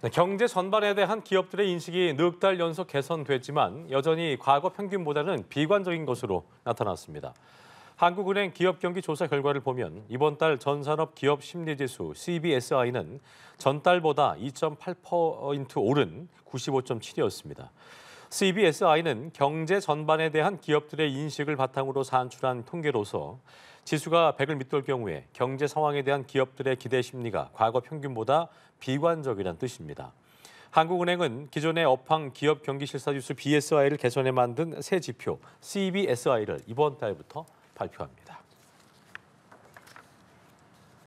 네, 경제 전반에 대한 기업들의 인식이 늑달 연속 개선됐지만 여전히 과거 평균보다는 비관적인 것으로 나타났습니다. 한국은행 기업경기 조사 결과를 보면 이번 달 전산업 기업 심리지수 CBSI는 전달보다 2.8% 오른 95.7이었습니다. CBSI는 경제 전반에 대한 기업들의 인식을 바탕으로 산출한 통계로서 지수가 100을 밑돌 경우에 경제 상황에 대한 기업들의 기대 심리가 과거 평균보다 비관적이라는 뜻입니다. 한국은행은 기존의 업황 기업 경기 실사 지수 BSI를 개선해 만든 새 지표 CBSI를 이번 달부터 발표합니다.